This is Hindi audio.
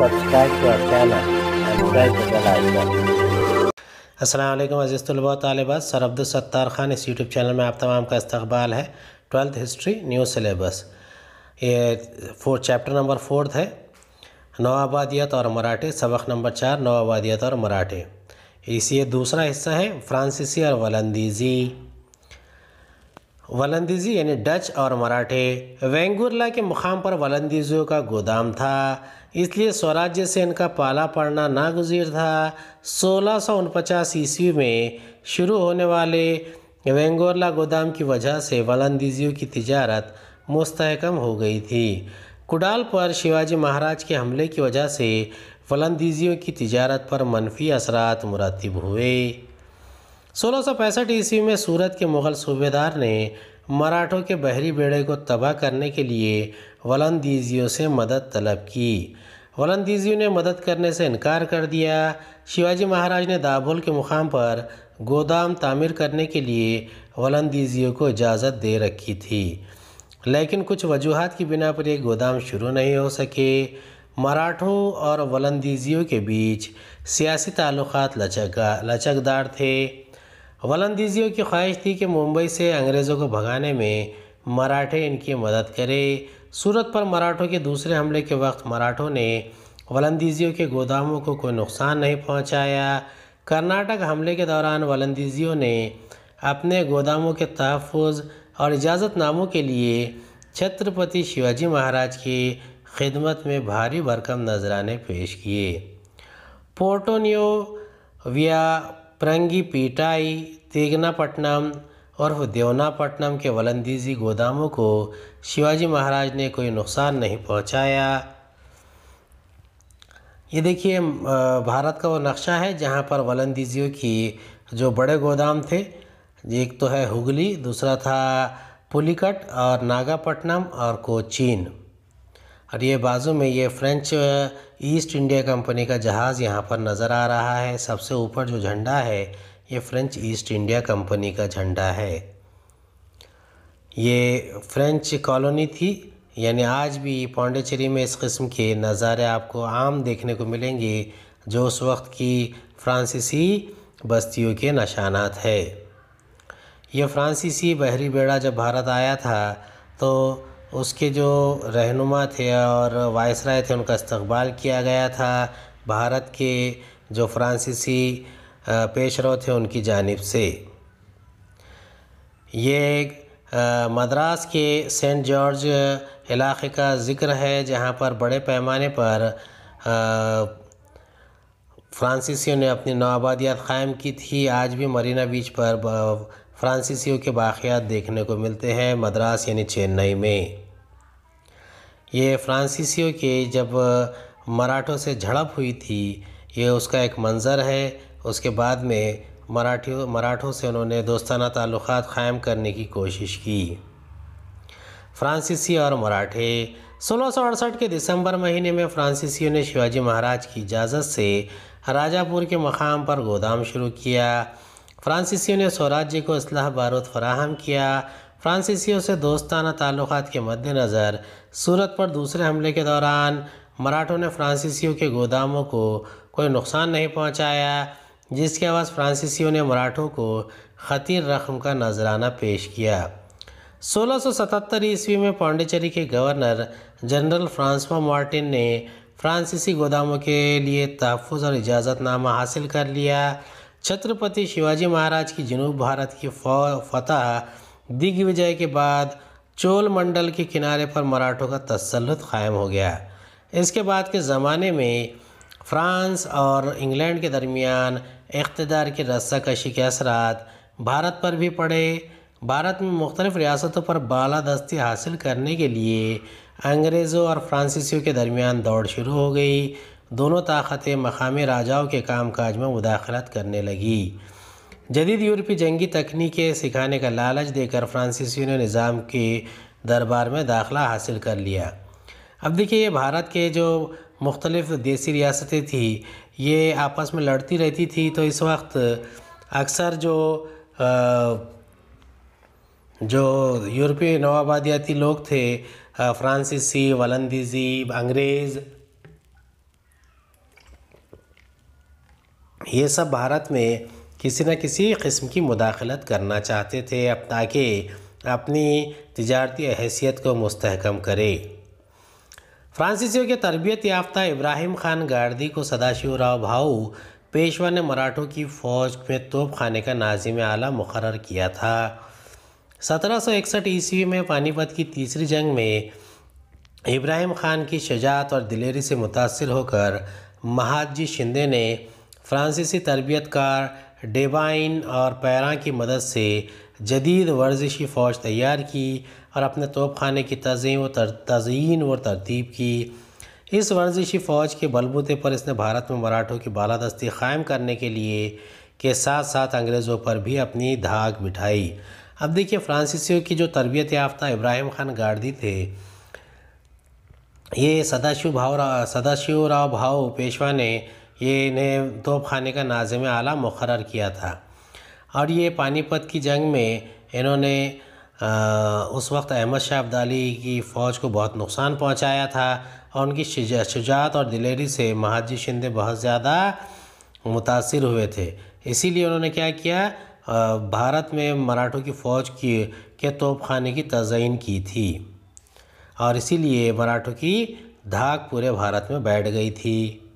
subscribe to our channel and press the bell icon. Aslam अज़ीज़ तलबा तालबात सर अब्दुलसत्तार ख़ान इस यूट्यूब चैनल में आप तमाम का इस्तबाल है ट्वेल्थ हिस्ट्री न्यू सिलेबस ये फोर चैप्टर नंबर फोर्थ है नवाबादियत और मराठे सबक नंबर चार नवाबादियत और मराठे इसी दूसरा हिस्सा है फ्रांसीसी और वलंदीज़ी वलंदीजी यानी डच और मराठे वेंगुरला के मुकाम पर वलंदीज़ियों का गोदाम था इसलिए स्वराज्य से इनका पाला पड़ना नागुजीर था सोलह सौ ईस्वी में शुरू होने वाले वेंगुरला गोदाम की वजह से वलंदीज़ियों की तिजारत मुस्तकम हो गई थी कुडाल पर शिवाजी महाराज के हमले की वजह से वलंदीज़ियों की तिजारत पर मनफी असरात मुरतब हुए सोलह सौ पैंसठ ईस्वी में सूरत के मुग़ल सूबेदार ने मराठों के बहरी बेड़े को तबाह करने के लिए वलंदीजियों से मदद तलब की वलंदीजियों ने मदद करने से इनकार कर दिया शिवाजी महाराज ने दाभोल के मुकाम पर गोदाम तामीर करने के लिए वलंदीजियों को इजाज़त दे रखी थी लेकिन कुछ वजूहत की बिना पर ये गोदाम शुरू नहीं हो सके मराठों और वलंदीजियों के बीच सियासी ताल्लुक लचक लचकदार थे वलंदीज़ियों की ख्वाहिश थी कि मुंबई से अंग्रेज़ों को भगाने में मराठे इनकी मदद करें सूरत पर मराठों के दूसरे हमले के वक्त मराठों ने वलंदीज़ियों के गोदामों को कोई नुकसान नहीं पहुंचाया कर्नाटक हमले के दौरान वलंदीज़ियों ने अपने गोदामों के तहफ़ और इजाज़त नामों के लिए छत्रपति शिवाजी महाराज की खिदमत में भारी भरकम नजराने पेश किए पोर्टोनियो विया पीटाई तेगनापट्टनम और देवनापट्टनम के वलंदीजी गोदामों को शिवाजी महाराज ने कोई नुकसान नहीं पहुंचाया ये देखिए भारत का वो नक्शा है जहाँ पर वलंदीजियों की जो बड़े गोदाम थे एक तो है हुगली दूसरा था पुलिकट और नागापट्टनम और कोचीन और ये बाजू में ये फ्रेंच ईस्ट इंडिया कंपनी का जहाज़ यहाँ पर नज़र आ रहा है सबसे ऊपर जो झंडा है ये फ्रेंच ईस्ट इंडिया कंपनी का झंडा है ये फ्रेंच कॉलोनी थी यानी आज भी पौंडेचेरी में इस किस्म के नज़ारे आपको आम देखने को मिलेंगे जो उस वक्त की फ्रांसीसी बस्तियों के निशानात है यह फ्रांसीसी बहरी बेड़ा जब भारत आया था तो उसके जो रहनुमा थे और वायसराय थे उनका इस्तबाल किया गया था भारत के जो फ्रांसीसी रो थे उनकी जानिब से ये मद्रास के सेंट जॉर्ज इलाक़े का ज़िक्र है जहाँ पर बड़े पैमाने पर फ्रांसीसियों ने अपनी नौआबादियात क़ायम की थी आज भी मरीना बीच पर फ्रांसीसियों के बाक़ियात देखने को मिलते हैं मद्रास यानी चेन्नई में ये फ्रांसीसियों के जब मराठों से झड़प हुई थी ये उसका एक मंज़र है उसके बाद में मराठियों मराठों से उन्होंने दोस्ताना ताल्लुक़ क़ायम करने की कोशिश की फ्रांसीसी और मराठे सोलह के दिसंबर महीने में फ्रांसीसियों ने शिवाजी महाराज की इजाज़त से राजापुर के मकाम पर गोदाम शुरू किया फ्रांसीसी ने स्वराज्य को असलाह बारूद फराहम किया फ्रांसीसियों से दोस्ताना ताल्लुक के मद्देनज़र सूरत पर दूसरे हमले के दौरान मराठों ने फ्रांसीसियों के गोदामों को कोई नुकसान नहीं पहुंचाया जिसके आवाज़ फ्रांसीसी ने मराठों को खतीर रकम का नजराना पेश किया 1677 ईस्वी में पांडिचेरी के गवर्नर जनरल फ्रांसवा मार्टिन ने फ्रांसीसी गोदामों के लिए तहफ़ और इजाज़तनामा हासिल कर लिया छत्रपति शिवाजी महाराज की जनूब भारत की फतह दिग्विजय के बाद चोल मंडल के किनारे पर मराठों का तसलुत कायम हो गया इसके बाद के ज़माने में फ्रांस और इंग्लैंड के दरमियान इकतदार की रस्साकशी के असरात भारत पर भी पड़े भारत में मुख्तलिफ़ रियासतों पर बाला दस्ती हासिल करने के लिए अंग्रेज़ों और फ्रांसीसियों के दरमियान दौड़ शुरू हो गई दोनों ताकतें मकामी राजाओं के कामकाज में मुदाखलत करने लगी जदीद यूरोपी जंगी तकनीकें सिखाने का लालच देकर फ्रांसीसी ने निज़ाम के दरबार में दाखला हासिल कर लिया अब देखिए ये भारत के जो मुख्तलिफ़ देसी रियासतें थी ये आपस में लड़ती रहती थी तो इस वक्त अक्सर जो आ, जो यूरोपीय नवाबादियाती लोग थे फ्रांसीसी वलंदीजी अंग्रेज़ ये सब भारत में किसी न किसी किस्म की मुदाखलत करना चाहते थे अब ताकि अपनी तजारती हैसियत को मस्तकम करे फ्रांसीसियों के तरबियत याफ्ता इब्राहिम खान गार्दी को सदाशिव राव भाऊ पेशवा ने मराठों की फ़ौज में तोप खाने का नाजिम आला मुकर किया था सत्रह सौ इकसठ ईस्वी में पानीपत की तीसरी जंग में इब्राहिम खान की शजात और दिलेरी से मुतासर होकर महाजी शिंदे ने फ्रांसीसी तरबियतकार डेवाइन और पैरा की मदद से जदीद वर्जिशी फ़ौज तैयार की और अपने तोपखाने की तज़ीम व तज़ीन व तरतीब की इस वर्जिशी फ़ौज के बलबूते पर इसने भारत में मराठों की बालादस्ती क़ायम करने के लिए के साथ साथ अंग्रेज़ों पर भी अपनी धाक बिठाई अब देखिए फ्रांसीसियों की जो तरबियत याफ्ता इब्राहिम खान गार्डी थे ये सदाशिव भाव सदाशिव राव भाव पेशवा ने ये इन्हें खाने का नाजम आला मुकर किया था और ये पानीपत की जंग में इन्होंने आ, उस वक्त अहमद शाह अब्दाली की फ़ौज को बहुत नुकसान पहुंचाया था और उनकी शुजात और दिलेरी से महाजी शिंदे बहुत ज़्यादा मुतासर हुए थे इसीलिए उन्होंने क्या किया आ, भारत में मराठों की फ़ौज की के तोपखाने की तजयन की थी और इसीलिए मराठों की धाक पूरे भारत में बैठ गई थी